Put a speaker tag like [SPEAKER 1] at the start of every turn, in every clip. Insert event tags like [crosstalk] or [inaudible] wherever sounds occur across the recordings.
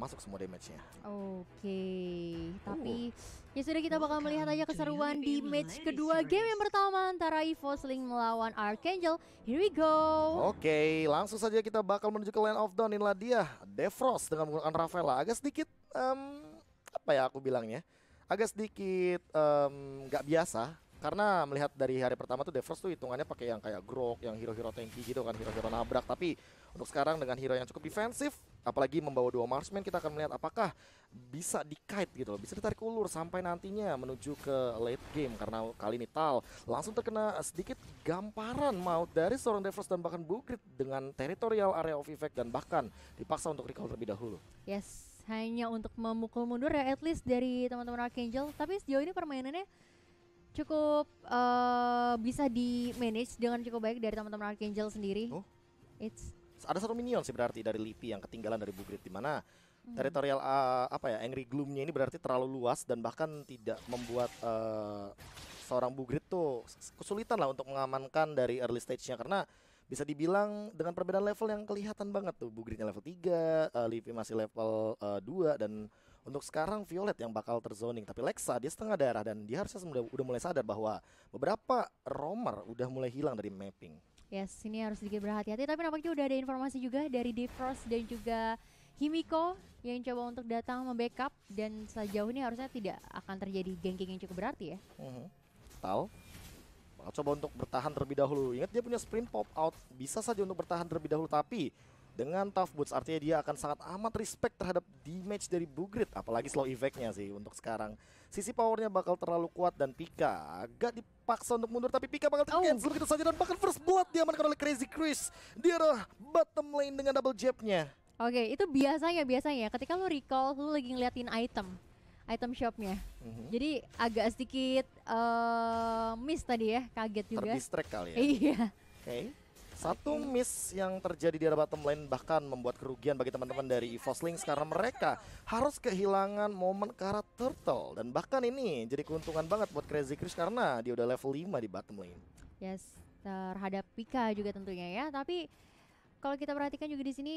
[SPEAKER 1] masuk semua damage-nya.
[SPEAKER 2] Oke, okay. Oh. tapi ya sudah kita bakal melihat aja keseruan di match kedua game yang pertama antara Sling melawan Archangel. Here we go.
[SPEAKER 1] Oke, okay, langsung saja kita bakal menuju ke Land of Dawn. Inilah dia Defrost dengan menggunakan Rafaela. Agak sedikit um, apa ya aku bilangnya? Agak sedikit nggak um, biasa karena melihat dari hari pertama tuh Devers tuh hitungannya pakai yang kayak grok, yang hero-hero tanky gitu kan, hero-hero nabrak. Tapi untuk sekarang dengan hero yang cukup defensif, apalagi membawa dua marksman, kita akan melihat apakah bisa dikait gitu loh, bisa ditarik ulur sampai nantinya menuju ke late game karena kali ini Tal langsung terkena sedikit gamparan maut dari seorang Devers dan bahkan Bukrit dengan teritorial area of effect dan bahkan dipaksa untuk recall terlebih dahulu.
[SPEAKER 2] Yes, hanya untuk memukul mundur ya at least dari teman-teman Archangel, tapi sejauh ini permainannya cukup uh, bisa di manage dengan cukup baik dari teman-teman Archangel sendiri. Oh. It's
[SPEAKER 1] ada satu minion sih berarti dari Lipi yang ketinggalan dari Bugrit di mana hmm. teritorial uh, apa ya Angry Gloomnya ini berarti terlalu luas dan bahkan tidak membuat uh, seorang Bugrit tuh kesulitan lah untuk mengamankan dari early stage-nya karena bisa dibilang dengan perbedaan level yang kelihatan banget tuh Bugritnya level 3, uh, Lipi masih level uh, 2 dan untuk sekarang Violet yang bakal terzoning, tapi Lexa dia setengah darah dan dia harusnya sudah sudah mulai sadar bahwa beberapa romer udah mulai hilang dari mapping.
[SPEAKER 2] Yes, ini harus sedikit berhati-hati, tapi nampaknya udah ada informasi juga dari Defrost dan juga Himiko yang coba untuk datang membackup dan sejauh ini harusnya tidak akan terjadi ganking yang cukup berarti ya.
[SPEAKER 1] Mm -hmm. Tahu? Coba untuk bertahan terlebih dahulu. Ingat dia punya sprint pop out, bisa saja untuk bertahan terlebih dahulu, tapi dengan tough boots artinya dia akan sangat amat respect terhadap damage dari Bugrit apalagi slow effectnya sih untuk sekarang sisi powernya bakal terlalu kuat dan Pika agak dipaksa untuk mundur tapi Pika bakal oh. cancel begitu saja dan bahkan first blood diamankan oleh Crazy Chris Dia adalah bottom lane dengan double jabnya
[SPEAKER 2] oke okay, itu biasanya biasanya ya. ketika lu recall lu lagi ngeliatin item item shopnya. Mm-hmm. Jadi agak sedikit uh, miss tadi ya, kaget juga. Terdistract
[SPEAKER 1] kali ya. Iya. Okay. Satu miss yang terjadi di arah bottom lane bahkan membuat kerugian bagi teman-teman dari EVOS Links karena mereka harus kehilangan momen ke arah turtle. Dan bahkan ini jadi keuntungan banget buat Crazy Chris karena dia udah level 5 di bottom lane.
[SPEAKER 2] Yes, terhadap Pika juga tentunya ya. Tapi kalau kita perhatikan juga di sini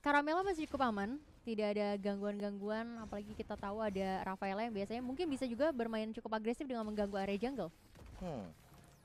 [SPEAKER 2] Caramelo masih cukup aman, tidak ada gangguan-gangguan. Apalagi kita tahu ada Rafaela yang biasanya mungkin bisa juga bermain cukup agresif dengan mengganggu area jungle.
[SPEAKER 1] Hmm.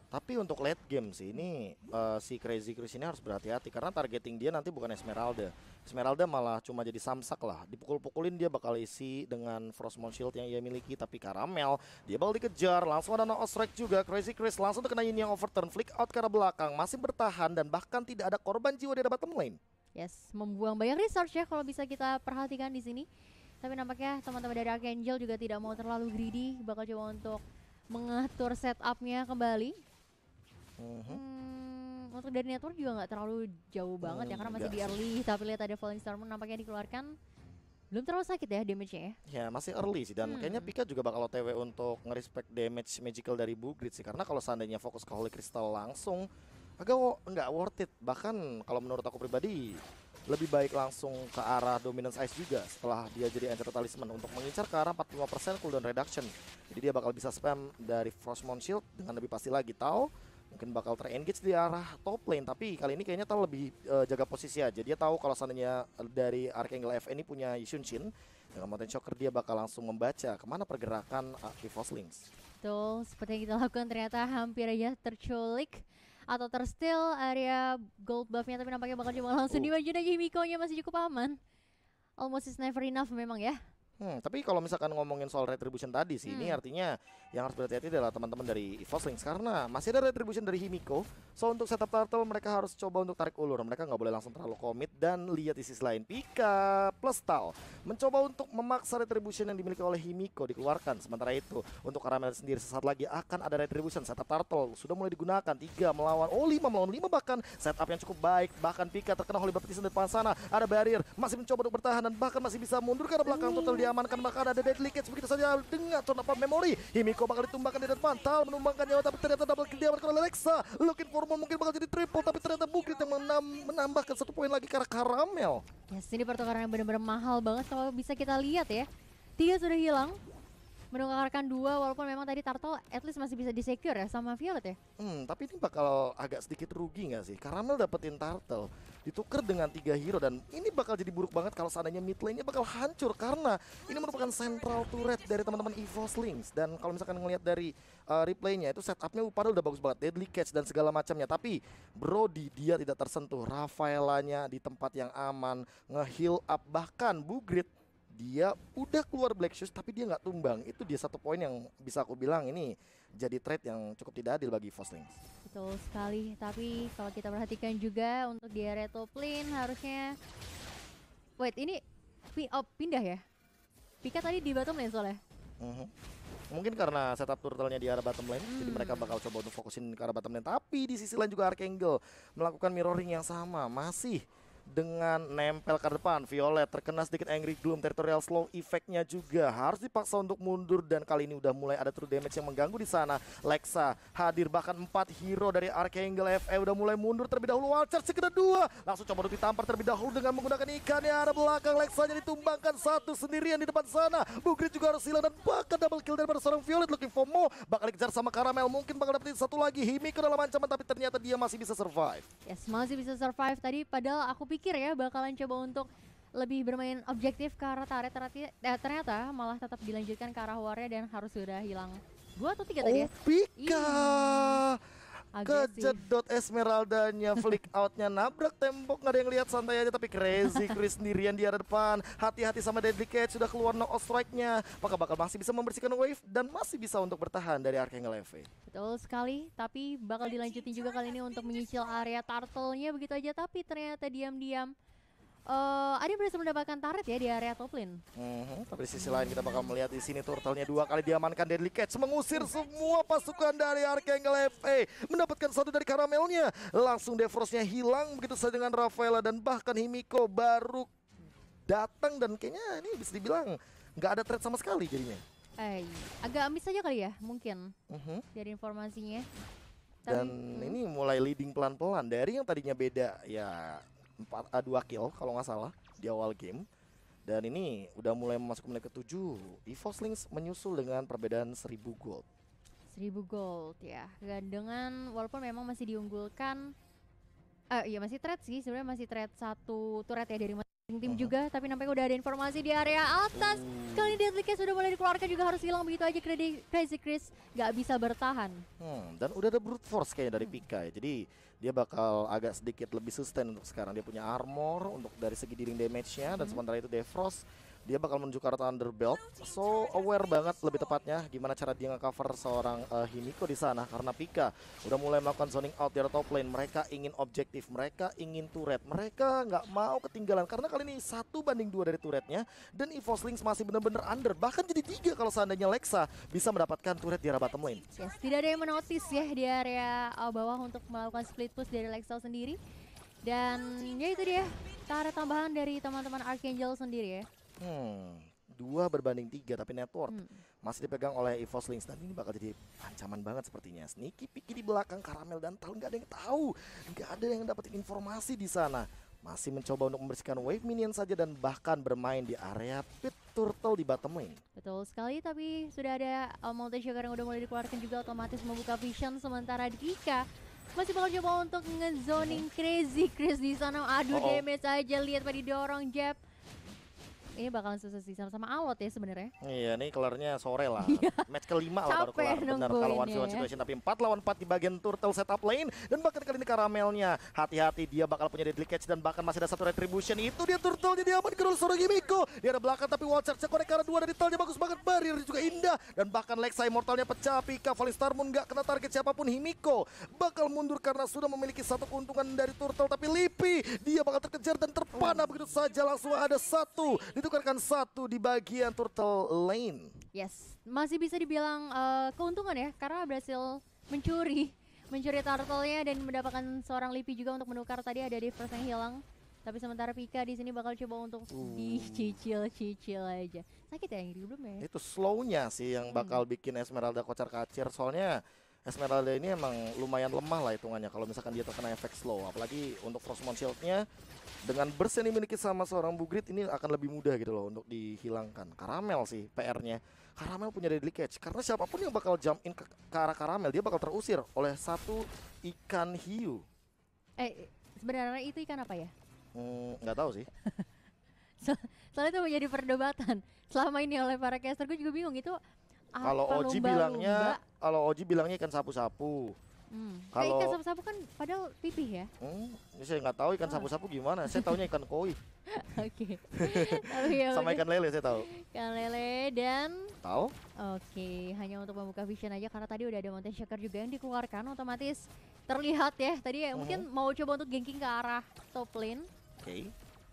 [SPEAKER 1] Tapi untuk late game sih ini uh, si Crazy Chris ini harus berhati-hati karena targeting dia nanti bukan Esmeralda. Esmeralda malah cuma jadi samsak lah. Dipukul-pukulin dia bakal isi dengan Frostmourne Shield yang ia miliki tapi Karamel dia bakal dikejar. Langsung ada no strike juga. Crazy Chris langsung terkena ini yang overturn, flick out ke arah belakang, masih bertahan dan bahkan tidak ada korban jiwa di arah bottom lane.
[SPEAKER 2] Yes, membuang banyak research ya kalau bisa kita perhatikan di sini. Tapi nampaknya teman-teman dari Archangel juga tidak mau terlalu greedy, bakal coba untuk mengatur setupnya kembali Mm-hmm. hmm untuk dari network juga nggak terlalu jauh banget hmm, ya karena masih di early sih. tapi lihat ada falling star moon nampaknya dikeluarkan belum terlalu sakit ya damage-nya ya?
[SPEAKER 1] ya masih early sih dan hmm. kayaknya Pika juga bakal OTW untuk ngerespect damage magical dari Bugrit sih karena kalau seandainya fokus ke Holy Crystal langsung agak nggak worth it bahkan kalau menurut aku pribadi lebih baik langsung ke arah Dominance Ice juga setelah dia jadi Enchanted Talisman untuk mengincar ke arah 45% cooldown reduction jadi dia bakal bisa spam dari Frostmourne Shield dengan lebih pasti lagi tahu mungkin bakal terengage di arah top lane tapi kali ini kayaknya Tal lebih uh, jaga posisi aja dia tahu kalau seandainya eh, dari Archangel FN ini punya Yishun Shin dengan Mountain Shocker dia bakal langsung membaca kemana pergerakan Evos Links
[SPEAKER 2] betul seperti yang kita lakukan ternyata hampir aja terculik atau terstil area gold buffnya tapi nampaknya bakal cuma langsung uh. dimajuin aja Himiko nya masih cukup aman almost is never enough memang ya
[SPEAKER 1] Hmm, tapi kalau misalkan ngomongin soal retribution tadi sih, hmm. ini artinya yang harus berhati-hati adalah teman-teman dari Evoslings karena masih ada retribution dari Himiko. So untuk setup turtle mereka harus coba untuk tarik ulur, mereka nggak boleh langsung terlalu komit dan lihat isi lain. Pika plus Tal mencoba untuk memaksa retribution yang dimiliki oleh Himiko dikeluarkan. Sementara itu untuk Karamel sendiri sesaat lagi akan ada retribution setup turtle sudah mulai digunakan tiga melawan oh lima melawan lima bahkan setup yang cukup baik bahkan Pika terkena Holy Baptist di depan sana ada barrier masih mencoba untuk bertahan dan bahkan masih bisa mundur ke belakang total dia diamankan maka ada Deadly Kids begitu saja dengan turn up memori. Himiko bakal ditumbangkan di depan. Tal menumbangkan nyawa tapi ternyata double kill diamankan oleh Lexa. Looking for more mungkin bakal jadi triple tapi ternyata Bukrit yang menam- menambahkan satu poin lagi karena Karamel.
[SPEAKER 2] Yes, ini pertukaran yang benar-benar mahal banget kalau bisa kita lihat ya. Tiga sudah hilang, menukarkan dua walaupun memang tadi Tarto at least masih bisa di disecure ya sama Violet ya.
[SPEAKER 1] Hmm, tapi ini bakal agak sedikit rugi nggak sih? Karamel dapetin Tarto, ditukar dengan tiga hero dan ini bakal jadi buruk banget kalau seandainya mid lane-nya bakal hancur karena ini merupakan central turret dari teman-teman Evo Slings dan kalau misalkan ngelihat dari uh, replay-nya itu setupnya padahal udah bagus banget, deadly catch dan segala macamnya tapi Brody dia tidak tersentuh, Rafaelanya di tempat yang aman, nge heal up bahkan Bugrit dia udah keluar Black Shoes tapi dia nggak tumbang. Itu dia satu poin yang bisa aku bilang ini jadi trade yang cukup tidak adil bagi Foslings.
[SPEAKER 2] Betul sekali. Tapi kalau kita perhatikan juga untuk di area top lane harusnya Wait, ini oh, pindah ya? Pika tadi di bottom lane soalnya.
[SPEAKER 1] Mm -hmm. Mungkin karena setup turtle-nya di arah bottom lane, hmm. jadi mereka bakal coba untuk fokusin ke arah bottom lane. Tapi di sisi lain juga Archangel melakukan mirroring yang sama, masih dengan nempel ke depan. Violet terkena sedikit Angry Gloom, Territorial Slow efeknya juga harus dipaksa untuk mundur dan kali ini udah mulai ada true damage yang mengganggu di sana. Lexa hadir bahkan empat hero dari Archangel FE udah mulai mundur terlebih dahulu. Walter sekitar dua langsung coba untuk ditampar terlebih dahulu dengan menggunakan ikannya ada belakang. Lexa jadi tumbangkan satu sendirian di depan sana. Bugrit juga harus hilang dan bahkan double kill dari seorang Violet looking for more. Bakal dikejar sama Karamel mungkin bakal dapetin satu lagi Himiko dalam ancaman tapi ternyata dia masih bisa survive. Yes
[SPEAKER 2] masih bisa survive tadi padahal aku pikir ya bakalan coba untuk lebih bermain objektif ke arah tarik ternyata, eh, ternyata malah tetap dilanjutkan ke arah warnya dan harus sudah hilang dua atau
[SPEAKER 1] tiga tadi ya. Oh, iya. Kejedot Esmeraldanya [laughs] flick outnya nabrak tembok nggak ada yang lihat santai aja tapi crazy Chris sendirian di arah depan. Hati-hati sama Deadly Catch sudah keluar no strike-nya. Apakah bakal masih bisa membersihkan wave dan masih bisa untuk bertahan dari Archangel FA?
[SPEAKER 2] Betul sekali, tapi bakal dilanjutin juga kali ini untuk menyicil area turtle-nya begitu aja tapi ternyata diam-diam Uh, Adi berhasil mendapatkan turret ya di area top lane.
[SPEAKER 1] Mm-hmm. Tapi di sisi lain kita bakal melihat di sini turtle-nya dua kali diamankan Deadly catch Mengusir semua pasukan dari Archangel FA. Mendapatkan satu dari karamelnya. Langsung Defrostnya hilang begitu saja dengan Rafaela dan bahkan Himiko baru datang dan kayaknya ini bisa dibilang nggak ada threat sama sekali jadinya.
[SPEAKER 2] Eh, agak amis aja kali ya mungkin mm-hmm. dari informasinya.
[SPEAKER 1] Dan hmm. ini mulai leading pelan-pelan dari yang tadinya beda ya 4 uh, 2 kill kalau nggak salah di awal game. Dan ini udah mulai masuk menit ke-7. Evo Slings menyusul dengan perbedaan 1000 gold.
[SPEAKER 2] 1000 gold ya. dan dengan walaupun memang masih diunggulkan eh uh, iya masih trade sih sebenarnya masih trade satu turret ya dari tim juga tapi nampaknya udah ada informasi di area atas kali ini deadly sudah boleh dikeluarkan juga harus hilang begitu aja Crazy, Crazy Chris nggak bisa bertahan
[SPEAKER 1] hmm, dan udah ada brute force kayaknya dari Pika ya jadi dia bakal agak sedikit lebih sustain untuk sekarang dia punya armor untuk dari segi dealing damage-nya hmm. dan mhm. sementara itu Defrost dia bakal menuju ke arah underbelt So aware banget lebih tepatnya gimana cara dia nge seorang uh, Himiko di sana karena Pika udah mulai melakukan zoning out di top lane. Mereka ingin objektif, mereka ingin turret, mereka nggak mau ketinggalan karena kali ini satu banding dua dari turretnya dan EVOS Links masih benar-benar under bahkan jadi tiga kalau seandainya Lexa bisa mendapatkan turret di arah bottom lane. Yes,
[SPEAKER 2] tidak ada yang menotis ya di area eh, bawah untuk melakukan split push dari Lexa sendiri. Dan ya itu dia, cara tambahan dari teman-teman Archangel sendiri ya
[SPEAKER 1] hmm, dua berbanding tiga tapi network hmm. masih dipegang oleh EVOS Links dan ini bakal jadi ancaman banget sepertinya. Sneaky Piki di belakang Karamel dan Tal nggak ada yang tahu, nggak ada yang dapat informasi di sana. Masih mencoba untuk membersihkan wave minion saja dan bahkan bermain di area pit turtle di bottom lane.
[SPEAKER 2] Betul sekali, tapi sudah ada um, multi Sugar yang udah mulai dikeluarkan juga otomatis membuka vision sementara Dika masih bakal coba untuk ngezoning hmm. Crazy Chris di sana. Aduh, oh. oh. damage aja lihat pada didorong Jeff ini iya, bakalan susah sih sama-sama alot ya sebenarnya.
[SPEAKER 1] Iya, ini kelarnya sore lah. Iya. Match kelima lah baru kelar. Benar kalau one one ya. situation tapi 4 lawan 4 di bagian turtle setup lane dan bahkan kali ini karamelnya. Hati-hati dia bakal punya deadly catch dan bahkan masih ada satu retribution. Itu dia turtle jadi aman kerul suruh Gimiko. Dia ada belakang tapi wall charge korek karena dua dari talnya bagus banget. Barir juga indah dan bahkan Lexa immortalnya pecah. Pika Valistar Moon nggak kena target siapapun Himiko. Bakal mundur karena sudah memiliki satu keuntungan dari turtle tapi Lipi dia bakal terkejar dan terpana begitu saja langsung ada satu di ditukarkan satu di bagian turtle lane.
[SPEAKER 2] Yes, masih bisa dibilang uh, keuntungan ya karena berhasil mencuri [laughs] mencuri turtle-nya dan mendapatkan seorang Lipi juga untuk menukar tadi ada Divers yang hilang. Tapi sementara Pika di sini bakal coba untuk uh. dicicil-cicil aja. Sakit ya yang di belum ya?
[SPEAKER 1] Itu slow-nya sih yang hmm. bakal bikin Esmeralda kocar-kacir soalnya Esmeralda ini emang lumayan lemah lah hitungannya kalau misalkan dia terkena efek slow apalagi untuk Frostmourne Shield-nya dengan burst yang dimiliki sama seorang Bugrit ini akan lebih mudah gitu loh untuk dihilangkan. Karamel sih PR-nya. Karamel punya deadly catch karena siapapun yang bakal jump in ke, ke arah Karamel dia bakal terusir oleh satu ikan hiu. Eh
[SPEAKER 2] sebenarnya itu ikan apa ya?
[SPEAKER 1] Hmm, nggak tahu sih.
[SPEAKER 2] [laughs] so, soalnya itu menjadi perdebatan selama ini oleh para caster gue juga bingung itu kalau Oji bilangnya
[SPEAKER 1] kalau Oji bilangnya ikan sapu-sapu
[SPEAKER 2] Hmm. Kalau ikan sapu-sapu kan padahal pipih ya.
[SPEAKER 1] Hmm, ya saya nggak tahu ikan ah. sapu-sapu oh. gimana. Saya taunya ikan koi. [laughs] Oke.
[SPEAKER 2] [laughs] ya Sama
[SPEAKER 1] ikan lele saya tahu.
[SPEAKER 2] Ikan lele dan tahu. Oke, okay. hanya untuk membuka vision aja karena tadi udah ada mountain shaker juga yang dikeluarkan otomatis terlihat ya. Tadi ya, mm -hmm. mungkin mau coba untuk gengking ke arah top lane.
[SPEAKER 1] Oke. Okay.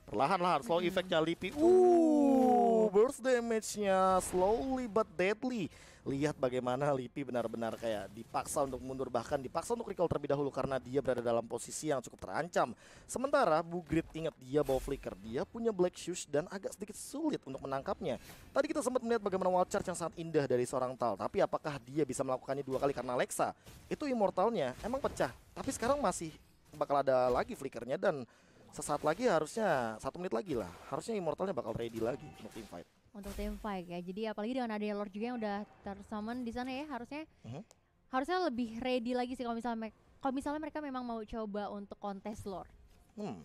[SPEAKER 1] Perlahan lah slow -hmm. efeknya Lipi. Uh, burst damage-nya slowly but deadly lihat bagaimana Lipi benar-benar kayak dipaksa untuk mundur bahkan dipaksa untuk recall terlebih dahulu karena dia berada dalam posisi yang cukup terancam. Sementara Bugrit ingat dia bawa flicker, dia punya Black Shoes dan agak sedikit sulit untuk menangkapnya. Tadi kita sempat melihat bagaimana wall charge yang sangat indah dari seorang Tal, tapi apakah dia bisa melakukannya dua kali karena Alexa? Itu immortalnya emang pecah, tapi sekarang masih bakal ada lagi flickernya dan sesaat lagi harusnya satu menit lagi lah harusnya immortalnya bakal ready lagi untuk fight
[SPEAKER 2] untuk tim fight ya. Jadi apalagi dengan ada Lord juga yang udah tersummon di sana ya harusnya uh-huh. harusnya lebih ready lagi sih kalau misalnya kalau misalnya mereka memang mau coba untuk kontes
[SPEAKER 1] Lord. Hmm.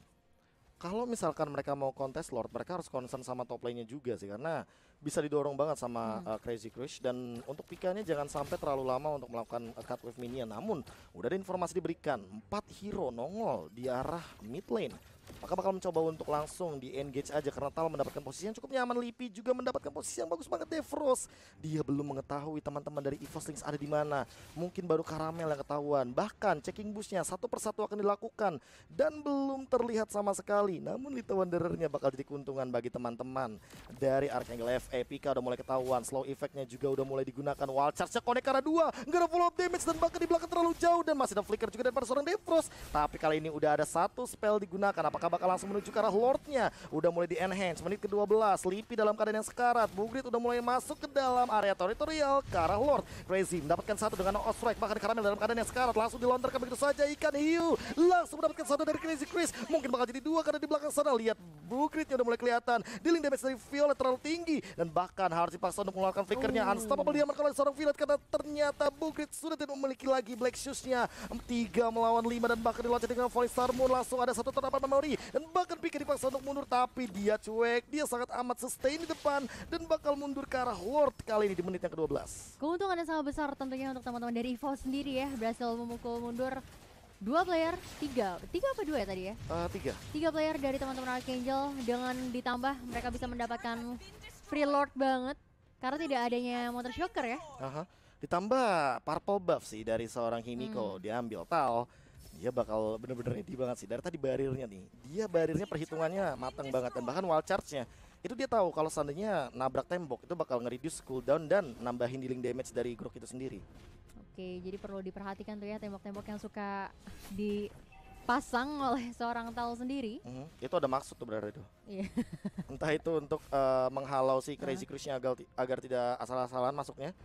[SPEAKER 1] Kalau misalkan mereka mau kontes Lord, mereka harus concern sama top lane-nya juga sih karena bisa didorong banget sama hmm. uh, Crazy Crush dan untuk pikirnya jangan sampai terlalu lama untuk melakukan eh, cut wave minion. Namun, udah ada informasi diberikan, empat hero nongol di arah mid lane maka bakal mencoba untuk langsung di engage aja karena Tal mendapatkan posisi yang cukup nyaman Lipi juga mendapatkan posisi yang bagus banget Defrost dia belum mengetahui teman-teman dari Slings ada di mana mungkin baru Karamel yang ketahuan bahkan checking busnya satu persatu akan dilakukan dan belum terlihat sama sekali namun Little Wanderernya bakal jadi keuntungan bagi teman-teman dari Archangel FE Pika udah mulai ketahuan slow effectnya juga udah mulai digunakan Wall charge-nya connect karena dua nggak ada follow up damage dan bahkan di belakang terlalu jauh dan masih ada flicker juga dari seorang Defrost tapi kali ini udah ada satu spell digunakan apakah Apakah bakal langsung menuju ke arah Lordnya. Udah mulai di-enhance, menit ke-12, Lipi dalam keadaan yang sekarat, Bugrit udah mulai masuk ke dalam area teritorial ke arah Lord. Crazy mendapatkan satu dengan strike. bahkan Karamel dalam keadaan yang sekarat, langsung dilontarkan begitu saja ikan hiu. Langsung mendapatkan satu dari Crazy Chris, mungkin bakal jadi dua karena di belakang sana, lihat Bugritnya udah mulai kelihatan, dealing damage dari Violet terlalu tinggi, dan bahkan harus dipaksa untuk mengeluarkan flickernya, oh. unstoppable dia oleh seorang Violet karena ternyata Bugrit sudah tidak memiliki lagi Black Shoes-nya. Tiga melawan lima dan bahkan dilanjut dengan volley Star Moon langsung ada satu terapan memori dan bahkan Pika dipaksa untuk mundur tapi dia cuek. Dia sangat amat sustain di depan dan bakal mundur ke arah Lord kali ini di menit yang ke-12.
[SPEAKER 2] Keuntungan yang sangat besar tentunya untuk teman-teman dari EVO sendiri ya. Berhasil memukul mundur dua player, tiga, tiga apa dua ya tadi ya? Uh, tiga. Tiga player dari teman-teman Archangel dengan ditambah mereka bisa mendapatkan free lord banget karena tidak adanya motor shocker ya.
[SPEAKER 1] Uh Ditambah purple buff sih dari seorang Himiko hmm. diambil tau dia bakal bener-bener ready banget sih dari tadi barirnya nih dia barirnya perhitungannya matang banget dan bahkan wall charge-nya itu dia tahu kalau seandainya nabrak tembok itu bakal nge-reduce cooldown dan nambahin dealing damage dari Grok itu sendiri
[SPEAKER 2] Oke, jadi perlu diperhatikan tuh ya tembok-tembok yang suka dipasang oleh seorang tal sendiri.
[SPEAKER 1] Mm -hmm. Itu ada maksud tuh berarti itu. yeah. Iya. [laughs] Entah itu untuk uh, menghalau si Crazy uh. agar, agar tidak asal-asalan masuknya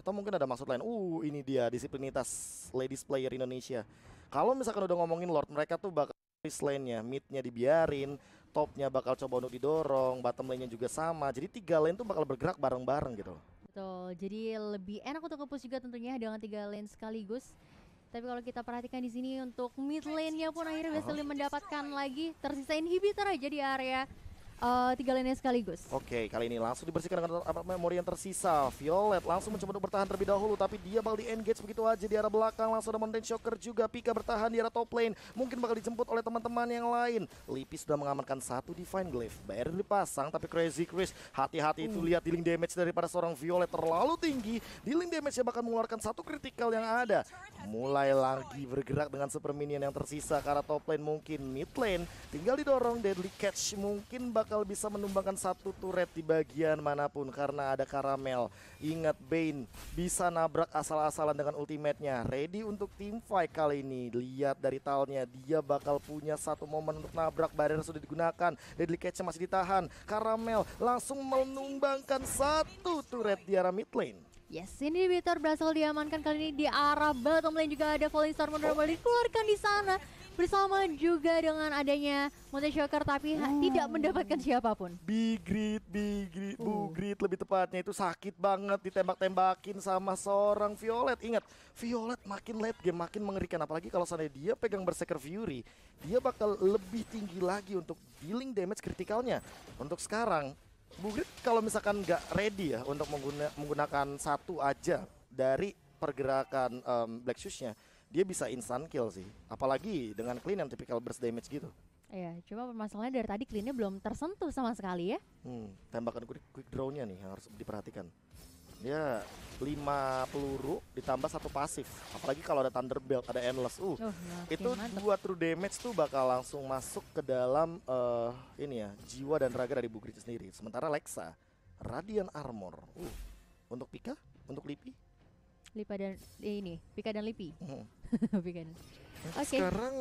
[SPEAKER 1] atau mungkin ada maksud lain. Uh, ini dia disiplinitas ladies player Indonesia. Kalau misalkan udah ngomongin Lord, mereka tuh bakal miss lane-nya, mid-nya dibiarin, top-nya bakal coba untuk didorong, bottom lane-nya juga sama. Jadi tiga lane tuh bakal bergerak bareng-bareng gitu loh.
[SPEAKER 2] Betul, jadi lebih enak untuk push juga tentunya dengan tiga lane sekaligus. Tapi kalau kita perhatikan di sini untuk mid lane-nya pun akhirnya berhasil mendapatkan lagi tersisa inhibitor aja di area uh, tiga lane sekaligus.
[SPEAKER 1] Oke, okay, kali ini langsung dibersihkan dengan apa, memori yang tersisa. Violet langsung mencoba untuk bertahan terlebih dahulu, tapi dia bakal di-engage begitu aja di arah belakang. Langsung ada Mountain Shocker juga. Pika bertahan di arah top lane. Mungkin bakal dijemput oleh teman-teman yang lain. Lipis sudah mengamankan satu Divine Glaive. Bayar dipasang, tapi Crazy Chris. Hati-hati hmm. itu lihat dealing damage daripada seorang Violet terlalu tinggi. Dealing damage yang bahkan mengeluarkan satu critical yang ada. Mulai lagi bergerak dengan super minion yang tersisa ke arah top lane mungkin mid lane. Tinggal didorong, Deadly Catch mungkin bakal bakal bisa menumbangkan satu turret di bagian manapun karena ada karamel. Ingat Bane bisa nabrak asal-asalan dengan ultimate-nya. Ready untuk team fight kali ini. Lihat dari talnya dia bakal punya satu momen untuk nabrak barrier sudah digunakan. Deadly catch masih ditahan. Karamel langsung menumbangkan satu turret di arah mid lane.
[SPEAKER 2] Yes, ini Bitter berhasil diamankan kali ini di arah bottom lane juga ada Falling Star mundur balik dikeluarkan di sana bersama juga dengan adanya shocker tapi uh. tidak mendapatkan siapapun. Bigrit,
[SPEAKER 1] Bigrit, uh. Bugrit lebih tepatnya itu sakit banget ditembak-tembakin sama seorang Violet. Ingat, Violet makin late game makin mengerikan apalagi kalau sana dia pegang Berserker Fury, dia bakal lebih tinggi lagi untuk dealing damage kritikalnya. Untuk sekarang Bugrit kalau misalkan nggak ready ya untuk mengguna, menggunakan satu aja dari pergerakan um, Black Shoes-nya, dia bisa instant kill sih. Apalagi dengan clean yang tipikal burst damage gitu.
[SPEAKER 2] Iya, cuma permasalahannya dari tadi cleannya belum tersentuh sama sekali ya.
[SPEAKER 1] Hmm, tembakan quick, quick draw-nya nih yang harus diperhatikan. Ya, 5 peluru ditambah satu pasif. Apalagi kalau ada Thunder Belt, ada Endless. Uh, uh itu dua true damage tuh bakal langsung masuk ke dalam uh, ini ya, jiwa dan raga dari Bugrit sendiri. Sementara Lexa, Radiant Armor. Uh, untuk Pika, untuk Lipi,
[SPEAKER 2] Lipa dan eh, ini Pika dan Lipi. Hmm. [laughs] Pika dan. Okay. Sekarang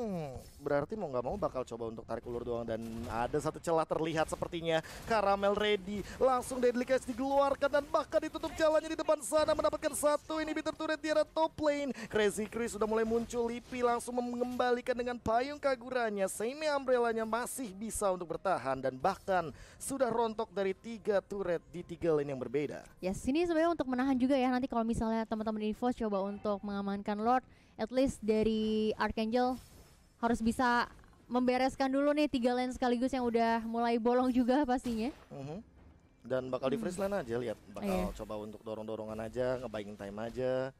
[SPEAKER 1] berarti mau nggak mau bakal coba untuk tarik ulur doang dan ada satu celah terlihat sepertinya Karamel ready. Langsung Deadly Catch dikeluarkan dan bahkan ditutup jalannya di depan sana mendapatkan satu ini bitter turret di arah top lane. Crazy Chris sudah mulai muncul Lipi langsung mengembalikan dengan payung kaguranya. Semi umbrellanya masih bisa untuk bertahan dan bahkan sudah rontok dari tiga turret di tiga lane yang berbeda.
[SPEAKER 2] Ya, yes, sini sebenarnya untuk menahan juga ya nanti kalau misalnya teman-teman di Force coba untuk mengamankan Lord at least dari Archangel harus bisa membereskan dulu nih tiga lane sekaligus yang udah mulai bolong juga pastinya.
[SPEAKER 1] Mm-hmm. Dan bakal di hmm. freeze lane aja lihat, bakal yeah. coba untuk dorong-dorongan aja, ngebaikin time aja.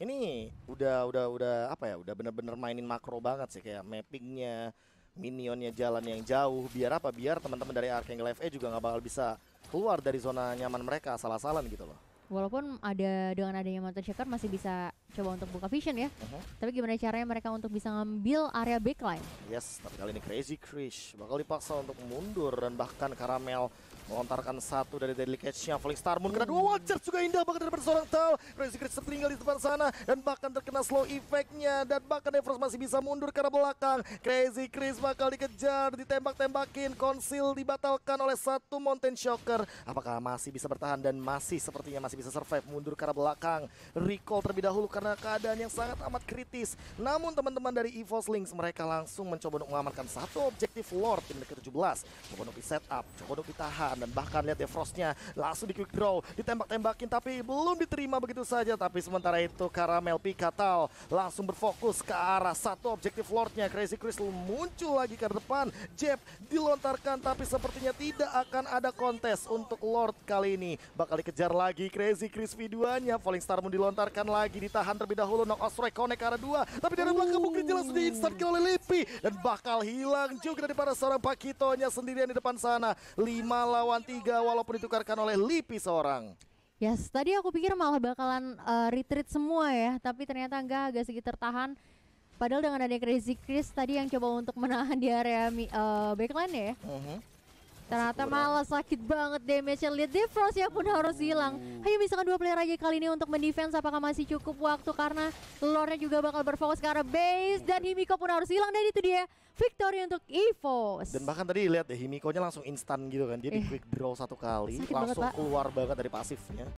[SPEAKER 1] Ini udah udah udah apa ya? Udah bener-bener mainin makro banget sih kayak mappingnya, minionnya jalan yang jauh. Biar apa? Biar teman-teman dari Archangel FE juga nggak bakal bisa keluar dari zona nyaman mereka salah-salan gitu loh.
[SPEAKER 2] Walaupun ada dengan adanya Mountain Shaker masih bisa coba untuk buka vision ya. Uh -huh. Tapi gimana caranya mereka untuk bisa ngambil area backline?
[SPEAKER 1] Yes, tapi kali ini Crazy Krish bakal dipaksa untuk mundur dan bahkan Karamel melontarkan satu dari deadly catch-nya. Falling Star Moon kena dua wajar juga indah banget dari seorang Tal. Crazy Krish tertinggal di depan sana dan bahkan terkena slow effect dan bahkan Evers masih bisa mundur karena belakang. Crazy Krish bakal dikejar, ditembak-tembakin, konsil dibatalkan oleh satu Mountain Shocker. Apakah masih bisa bertahan dan masih sepertinya masih bisa survive mundur karena belakang. Recall terlebih dahulu karena karena keadaan yang sangat amat kritis. Namun teman-teman dari EVOS Links mereka langsung mencoba untuk mengamankan satu objektif Lord di menit ke-17. Coba untuk di setup, coba untuk ditahan dan bahkan lihat ya Frostnya langsung di quick draw, ditembak-tembakin tapi belum diterima begitu saja. Tapi sementara itu Karamel Pikatal langsung berfokus ke arah satu objektif Lordnya. Crazy Crystal muncul lagi ke depan, Jeff dilontarkan tapi sepertinya tidak akan ada kontes untuk Lord kali ini. Bakal dikejar lagi Crazy Chris duanya, Falling Star dilontarkan lagi ditahan bertahan terlebih dahulu knockout strike connect ke arah dua tapi dari belakang mungkin jelas di instant kill oleh Lipi dan bakal hilang juga daripada seorang Pakitonya sendirian di depan sana 5 lawan 3 walaupun ditukarkan oleh Lipi seorang
[SPEAKER 2] Yes, tadi aku pikir malah bakalan uh, retreat semua ya, tapi ternyata enggak agak sedikit tertahan. Padahal dengan adanya Crazy Chris tadi yang coba untuk menahan di area uh, eh, backline ya, uh mm-hmm. -huh. Ternyata malah sakit banget damage-nya. Lihat defrost-nya pun harus hilang. Hayo misalkan dua player aja kali ini untuk mendefense apakah masih cukup waktu karena lore juga bakal berfokus ke arah base dan Himiko pun harus hilang dan itu dia victory untuk EVOS. Dan
[SPEAKER 1] bahkan tadi lihat deh Himiko-nya langsung instan gitu kan. jadi eh. quick draw satu kali sakit langsung keluar banget dari pasifnya.